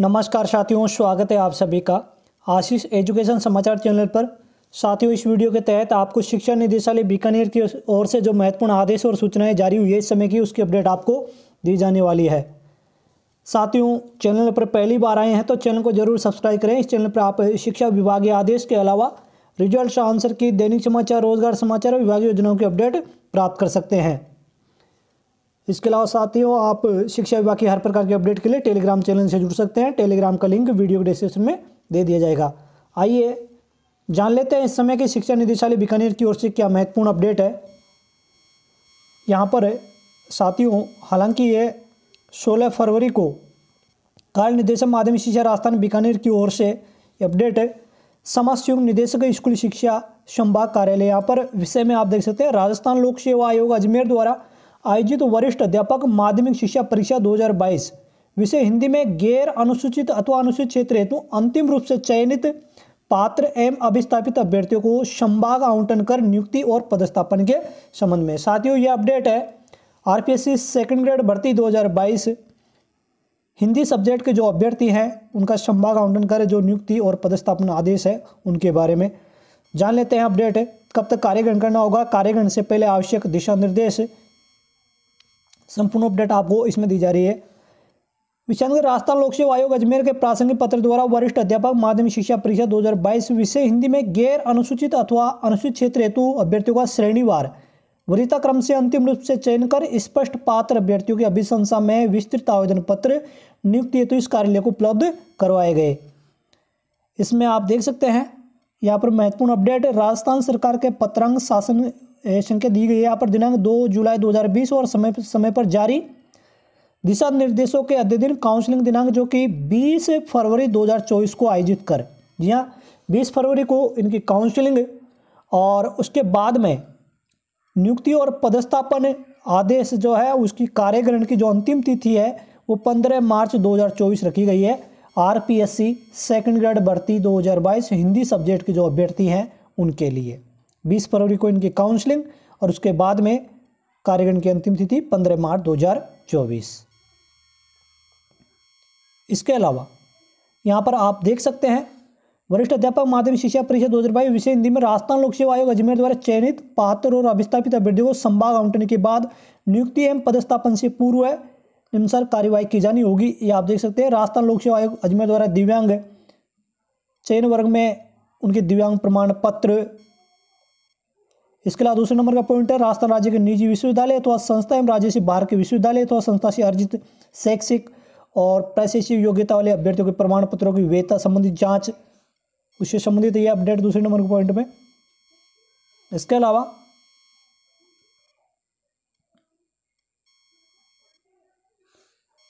नमस्कार साथियों स्वागत है आप सभी का आशीष एजुकेशन समाचार चैनल पर साथियों इस वीडियो के तहत आपको शिक्षा निदेशालय बीकानेर की ओर से जो महत्वपूर्ण आदेश और सूचनाएं जारी हुई है इस समय की उसकी अपडेट आपको दी जाने वाली है साथियों चैनल पर पहली बार आए हैं तो चैनल को जरूर सब्सक्राइब करें इस चैनल पर आप शिक्षा विभागीय आदेश के अलावा रिजल्ट आंसर की दैनिक समाचार रोजगार समाचार और विभागीय योजनाओं की अपडेट प्राप्त कर सकते हैं इसके अलावा साथियों आप शिक्षा विभाग की हर प्रकार की अपडेट के लिए टेलीग्राम चैनल से जुड़ सकते हैं टेलीग्राम का लिंक वीडियो के डिस्क्रिप्शन में दे दिया जाएगा आइए जान लेते हैं इस समय के शिक्षा निदेशालय बीकानेर की ओर से क्या महत्वपूर्ण अपडेट है यहाँ पर साथियों हालांकि ये 16 फरवरी को कार्य निदेशक माध्यमिक शिक्षा राजस्थान बीकानेर की ओर से अपडेट है समाज सेवक निदेशक स्कूल शिक्षा संभाग कार्यालय यहाँ पर विषय में आप देख सकते हैं राजस्थान लोक सेवा आयोग अजमेर द्वारा आयोजित तो वरिष्ठ अध्यापक माध्यमिक शिक्षा परीक्षा 2022 विषय हिंदी में गैर अनुसूचित अथवा अनुसूचित क्षेत्र हेतु अंतिम रूप से चयनित पात्र एवं अभिस्थापित अभ्यर्थियों को संभाग आवंटन कर नियुक्ति और पदस्थापन के संबंध में साथियों यह अपडेट है आरपीएससी सेकंड ग्रेड भर्ती 2022 हिंदी सब्जेक्ट के जो अभ्यर्थी हैं उनका संभाग आवंटन कर जो नियुक्ति और पदस्थापन आदेश है उनके बारे में जान लेते हैं अपडेट कब तक कार्यग्रहण करना होगा कार्यग्रहण से पहले आवश्यक दिशा निर्देश संपूर्ण अपडेट आपको इसमें दी जा रही है विशालगढ़ राजस्थान लोक सेवा आयोग अजमेर के प्रासंगिक पत्र द्वारा वरिष्ठ अध्यापक माध्यमिक शिक्षा परीक्षा 2022 विषय हिंदी में गैर अनुसूचित अथवा अनुसूचित क्षेत्र हेतु अभ्यर्थियों का श्रेणीवार वरीयता क्रम से अंतिम रूप से चयन कर स्पष्ट पात्र अभ्यर्थियों की अभिशंसा में विस्तृत आवेदन पत्र नियुक्ति हेतु इस कार्यालय को उपलब्ध करवाए गए इसमें आप देख सकते हैं यहाँ पर महत्वपूर्ण अपडेट राजस्थान सरकार के पत्रांग शासन संख्या दी गई है यहाँ पर दिनांक दो जुलाई 2020 और समय समय पर जारी दिशा निर्देशों के अध्ययन काउंसलिंग दिनांक जो कि 20 फरवरी 2024 को आयोजित कर जी हाँ बीस फरवरी को इनकी काउंसलिंग और उसके बाद में नियुक्ति और पदस्थापन आदेश जो है उसकी कार्यग्रहण की जो अंतिम तिथि है वो 15 मार्च 2024 रखी गई है आर पी सेकेंड ग्रेड भर्ती 2022 हिंदी सब्जेक्ट के जो अभ्यर्थी हैं उनके लिए बीस फरवरी को इनकी काउंसलिंग और उसके बाद में कार्यक्रम की अंतिम तिथि पंद्रह मार्च चौबीस इसके अलावा यहाँ पर आप देख सकते हैं वरिष्ठ अध्यापक माध्यमिक शिक्षा परिषद दो हज़ार विषय हिंदी में राजस्थान लोक सेवा आयोग अजमेर द्वारा चयनित पात्र और अभिस्थापित अभ्यर्थियों को संभाग आवंटन के बाद नियुक्ति एवं पदस्थापन से पूर्व अनुसार कार्यवाही की जानी होगी ये आप देख सकते हैं राजस्थान लोक सेवा आयोग अजमेर द्वारा दिव्यांग चयन वर्ग में उनके दिव्यांग प्रमाण पत्र इसके अलावा दूसरे नंबर का पॉइंट है राजस्थान राज्य के निजी विश्वविद्यालय अथवा संस्था एवं राज्य से बाहर के विश्वविद्यालय अथवा संस्था से अर्जित शैक्षिक और प्रशिक्षित योग्यता वाले अभ्यर्थियों के प्रमाण पत्रों की वेता संबंधित जाँच उससे संबंधित ये अपडेट दूसरे नंबर के पॉइंट में इसके अलावा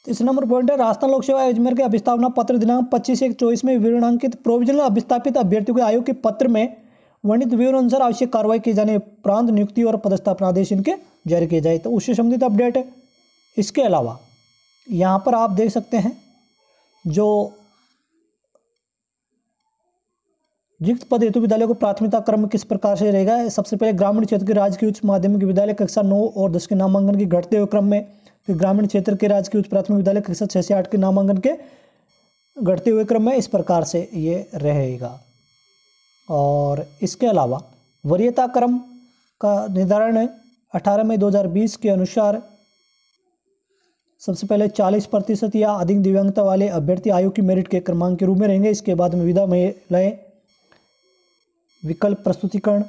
तीसरे नंबर पॉइंट है राजस्थान लोक सेवा अजमेर के अभिस्थापना पत्र दिनांक पच्चीस एक चौबीस में विवरणांकित प्रोविजनल अभिस्थापित अभ्यर्थियों के आयोग के पत्र में वर्णित विवरण अनुसार आवश्यक कार्रवाई किए जाने प्रांत नियुक्ति और पदस्थापना आदेश इनके जारी किए जाए तो उससे संबंधित अपडेट है इसके अलावा यहाँ पर आप देख सकते हैं जो रिक्त पद हेतु विद्यालय को प्राथमिकता क्रम किस प्रकार से रहेगा सबसे पहले ग्रामीण क्षेत्र के राजकीय उच्च माध्यमिक विद्यालय कक्षा नौ और दस के नामांकन के घटते हुए क्रम में फिर ग्रामीण क्षेत्र के राजकीय उच्च प्राथमिक विद्यालय कक्षा छः से आठ के नामांकन के घटते हुए क्रम में इस प्रकार से ये रहेगा और इसके अलावा वरीयता क्रम का निर्धारण 18 मई 2020 के अनुसार सबसे पहले 40 प्रतिशत या अधिक दिव्यांगता वाले अभ्यर्थी आयोग की मेरिट के क्रमांक के रूप में रहेंगे इसके बाद में विधा महिलाएँ विकल्प प्रस्तुतिकरण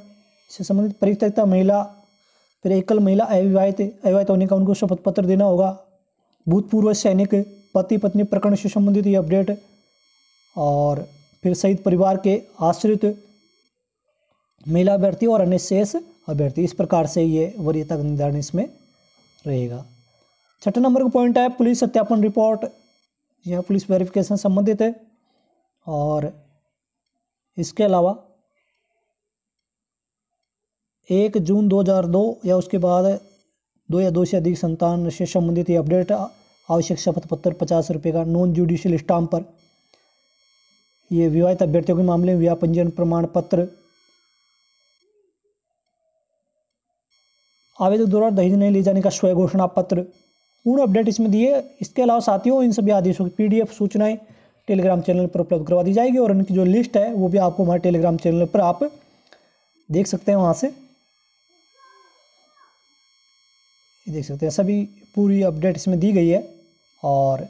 से संबंधित परित्यक्ता महिला फिर एकल महिला अविवाहित अविवाहित होने का उनको शपथ पत्र देना होगा भूतपूर्व सैनिक पति पत्नी प्रकरण से संबंधित ये अपडेट और फिर शहीद परिवार के आश्रित महिला अभ्यर्थी और अन्य शेष अभ्यर्थी इस प्रकार से ये वरीयता निर्धारण इसमें रहेगा छठे नंबर का पॉइंट है पुलिस सत्यापन रिपोर्ट यह पुलिस वेरिफिकेशन संबंधित है और इसके अलावा एक जून 2002 या उसके बाद दो या दो से अधिक संतान से संबंधित ये अपडेट आवश्यक शपथ पत्र पचास रुपये का नॉन जुडिशियल स्टाम्प पर ये विवाहित अभ्यर्थियों के मामले में विवाह पंजीयन प्रमाण पत्र आवेदक द्वारा दहेज नहीं ले जाने का स्वयं घोषणा पत्र पूर्ण अपडेट इसमें दिए इसके अलावा साथियों इन सभी आदेशों की पीडीएफ सूचनाएं टेलीग्राम चैनल पर उपलब्ध करवा दी जाएगी और इनकी जो लिस्ट है वो भी आपको हमारे टेलीग्राम चैनल पर आप देख सकते हैं वहाँ से देख सकते हैं सभी पूरी अपडेट इसमें दी गई है और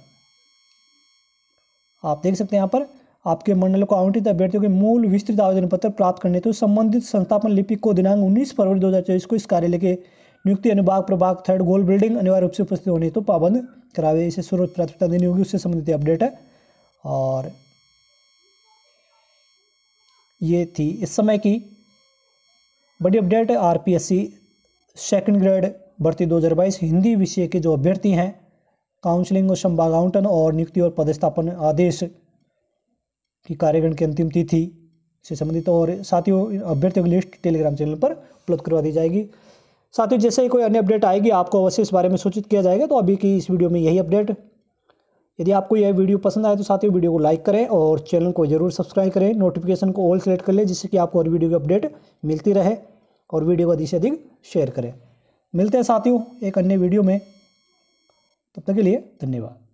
आप देख सकते हैं यहाँ पर आपके मंडल को आवंटित अभ्यर्थियों के मूल विस्तृत आवेदन पत्र प्राप्त करने तो संबंधित संस्थापन लिपिक को दिनांक 19 फरवरी 2024 को इस कार्यालय के नियुक्ति अनुभाग प्रभाग थर्ड गोल बिल्डिंग अनिवार्य रूप से उपस्थित होने तो पाबंद करावे इसे सर्वोच्च प्राथमिकता देनी होगी उससे संबंधित अपडेट है और ये थी इस समय की बड़ी update R P S C second grade भर्ती बाईस हिंदी विषय के जो अभ्यर्थी हैं काउंसलिंग और संभागाउंटन और नियुक्ति और पदस्थापन आदेश की कार्यगण की अंतिम तिथि से संबंधित और साथियों अभ्यर्थियों की लिस्ट टेलीग्राम चैनल पर उपलब्ध करवा दी जाएगी साथियों जैसे ही कोई अन्य अपडेट आएगी आपको अवश्य इस बारे में सूचित किया जाएगा तो अभी की इस वीडियो में यही अपडेट यदि आपको यह वीडियो पसंद आए तो साथियों वीडियो को लाइक करें और चैनल को जरूर सब्सक्राइब करें नोटिफिकेशन को ऑल सेलेक्ट कर लें जिससे कि आपको हर वीडियो की अपडेट मिलती रहे और वीडियो को अधिक से अधिक शेयर करें मिलते हैं साथियों एक अन्य वीडियो में तब तक के लिए धन्यवाद